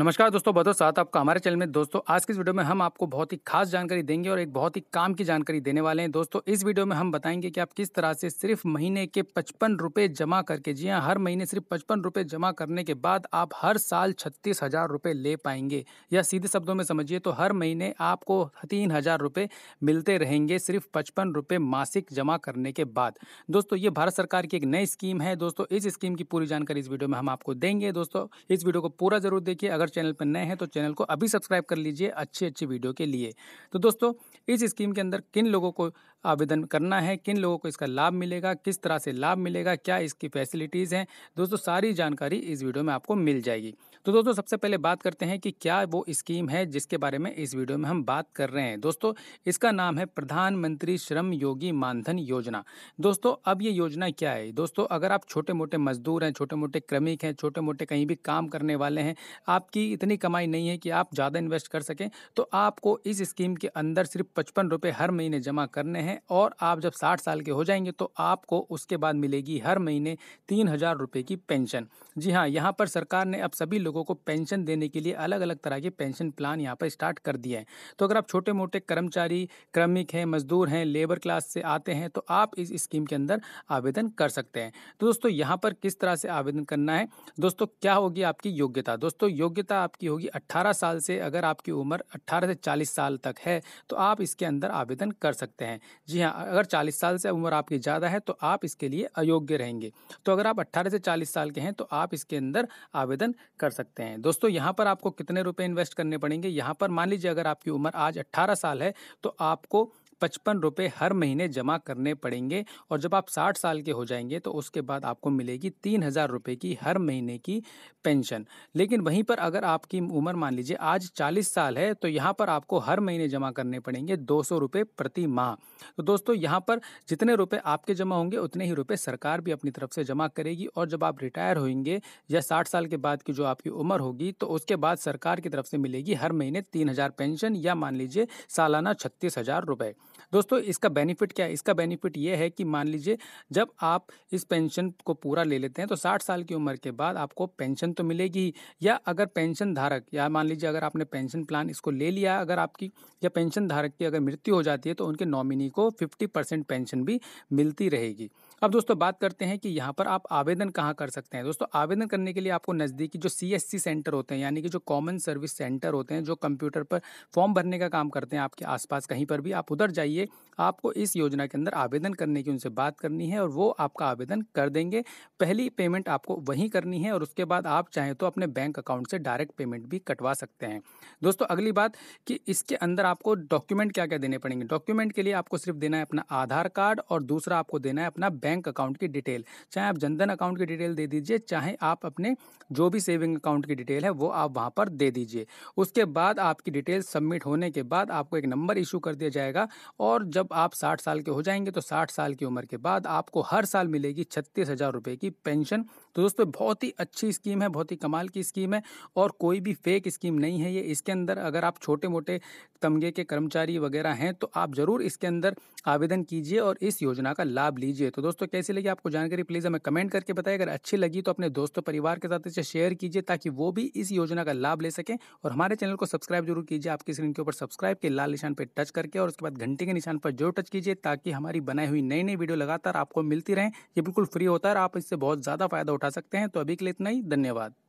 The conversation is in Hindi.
नमस्कार दोस्तों बदो साथ आपका हमारे चैनल में दोस्तों आज की इस वीडियो में हम आपको बहुत ही खास जानकारी देंगे और एक बहुत ही काम की जानकारी देने वाले हैं दोस्तों इस वीडियो में हम बताएंगे कि आप किस तरह से सिर्फ महीने के पचपन रुपये जमा करके जी हाँ हर महीने सिर्फ पचपन रुपये जमा करने के बाद आप हर साल छत्तीस हज़ार रुपये ले पाएंगे या सीधे शब्दों में समझिए तो हर महीने आपको तीन हज़ार रुपये मिलते रहेंगे सिर्फ पचपन रुपये मासिक जमा करने के बाद दोस्तों ये भारत सरकार की एक नई स्कीम है दोस्तों इस स्कीम की पूरी जानकारी इस वीडियो में हम आपको देंगे दोस्तों इस वीडियो को पूरा जरूर देखिए अगर अगर चैनल पर नए हैं तो चैनल को अभी सब्सक्राइब कर लीजिए अच्छी अच्छी वीडियो के लिए तो दोस्तों इस स्कीम के अंदर किन लोगों को आवेदन करना है किन लोगों को इसका लाभ मिलेगा किस तरह से लाभ मिलेगा क्या इसकी फैसिलिटीज़ हैं दोस्तों सारी जानकारी इस वीडियो में आपको मिल जाएगी तो दोस्तों सबसे पहले बात करते हैं कि क्या वो स्कीम है जिसके बारे में इस वीडियो में हम बात कर रहे हैं दोस्तों इसका नाम है प्रधानमंत्री श्रम योगी मानधन योजना दोस्तों अब ये योजना क्या है दोस्तों अगर आप छोटे मोटे मजदूर हैं छोटे मोटे क्रमिक हैं छोटे मोटे कहीं भी काम करने वाले हैं आपकी आपकी इतनी कमाई नहीं है कि आप ज़्यादा इन्वेस्ट कर सकें तो आपको इस स्कीम के अंदर सिर्फ पचपन रुपये हर महीने जमा करने हैं और आप जब साठ साल के हो जाएंगे तो आपको उसके बाद मिलेगी हर महीने तीन हज़ार रुपये की पेंशन जी हाँ यहाँ पर सरकार ने अब सभी लोगों को पेंशन देने के लिए अलग अलग तरह के पेंशन प्लान यहाँ पर स्टार्ट कर दिए हैं तो अगर आप छोटे मोटे कर्मचारी क्रमिक हैं मजदूर हैं लेबर क्लास से आते हैं तो आप इस स्कीम के अंदर आवेदन कर सकते हैं तो दोस्तों यहाँ पर किस तरह से आवेदन करना है दोस्तों क्या होगी आपकी योग्यता दोस्तों योग्य योग्यता आपकी होगी 18 साल से अगर आपकी उम्र 18 से 40 साल तक है तो आप इसके अंदर आवेदन कर सकते हैं जी हाँ अगर 40 साल से उम्र आपकी ज़्यादा है तो आप इसके लिए अयोग्य रहेंगे तो अगर आप 18 से 40 साल के हैं तो आप इसके अंदर आवेदन कर सकते हैं दोस्तों यहाँ पर आपको कितने रुपये इन्वेस्ट करने पड़ेंगे यहाँ पर मान लीजिए अगर आपकी उम्र आज अट्ठारह साल है तो आपको पचपन रुपये हर महीने जमा करने पड़ेंगे और जब आप साठ साल के हो जाएंगे तो उसके बाद आपको मिलेगी तीन हज़ार रुपये की हर महीने की पेंशन लेकिन वहीं पर अगर आपकी उम्र मान लीजिए आज चालीस साल है तो यहाँ पर आपको हर महीने जमा करने पड़ेंगे दो सौ रुपये प्रति माह तो दोस्तों यहाँ पर जितने रुपये आपके जमा होंगे उतने ही रुपये सरकार भी अपनी तरफ से जमा करेगी और जब आप रिटायर होंगे या साठ साल के बाद की जो आपकी उम्र होगी तो उसके बाद सरकार की तरफ से मिलेगी हर महीने तीन हज़ार पेंशन या मान लीजिए सालाना छत्तीस हज़ार रुपये दोस्तों इसका बेनिफिट क्या है इसका बेनिफिट ये है कि मान लीजिए जब आप इस पेंशन को पूरा ले लेते हैं तो साठ साल की उम्र के बाद आपको पेंशन तो मिलेगी या अगर पेंशन धारक या मान लीजिए अगर आपने पेंशन प्लान इसको ले लिया अगर आपकी या पेंशन धारक की अगर मृत्यु हो जाती है तो उनके नॉमिनी को फिफ्टी परसेंट पेंशन भी मिलती रहेगी अब दोस्तों बात करते हैं कि यहाँ पर आप आवेदन कहाँ कर सकते हैं दोस्तों आवेदन करने के लिए आपको नज़दीकी जो सी सेंटर होते हैं यानी कि जो कॉमन सर्विस सेंटर होते हैं जो कंप्यूटर पर फॉर्म भरने का काम करते हैं आपके आसपास कहीं पर भी आप उधर जाइए चाहिए आपको इस योजना के अंदर आवेदन करने की उनसे बात करनी है और वो आपका आवेदन कर देंगे पहली पेमेंट आपको वहीं करनी है और उसके बाद आप चाहें तो अपने बैंक अकाउंट से डायरेक्ट पेमेंट भी कटवा सकते हैं दोस्तों अगली बात कि इसके अंदर आपको डॉक्यूमेंट क्या क्या देने पड़ेंगे डॉक्यूमेंट के लिए आपको सिर्फ देना है अपना आधार कार्ड और दूसरा आपको देना है अपना बैंक अकाउंट की डिटेल चाहे आप जनधन अकाउंट की डिटेल दे दीजिए चाहे आप अपने जो भी सेविंग अकाउंट की डिटेल है वो आप वहाँ पर दे दीजिए उसके बाद आपकी डिटेल सबमिट होने के बाद आपको एक नंबर इशू कर दिया जाएगा और जब आप साठ साल के हो जाएंगे तो साठ साल की उम्र के बाद आपको हर साल मिलेगी छत्तीस हज़ार रुपये की पेंशन तो दोस्तों बहुत ही अच्छी स्कीम है बहुत ही कमाल की स्कीम है और कोई भी फेक स्कीम नहीं है ये इसके अंदर अगर आप छोटे मोटे तमगे के कर्मचारी वगैरह हैं तो आप ज़रूर इसके अंदर आवेदन कीजिए और इस योजना का लाभ लीजिए तो दोस्तों कैसी लगी आपको जानकारी प्लीज़ हमें कमेंट करके बताइए अगर अच्छी लगी तो अपने दोस्तों परिवार के साथ इसे शेयर कीजिए ताकि वो भी इस योजना का लाभ ले सकें और हमारे चैनल को सब्सक्राइब जरूर कीजिए आपकी स्क्रीन के ऊपर सब्सक्राइब के लाल निशान पर टच करके और उसके बाद घंटे के निशान पर जरूर टच कीजिए ताकि हमारी बनाई हुई नई नई वीडियो लगातार आपको मिलती रहें ये बिल्कुल फ्री होता है आप इससे बहुत ज़्यादा फायदा उठा सकते हैं तो अभी के लिए इतना ही धन्यवाद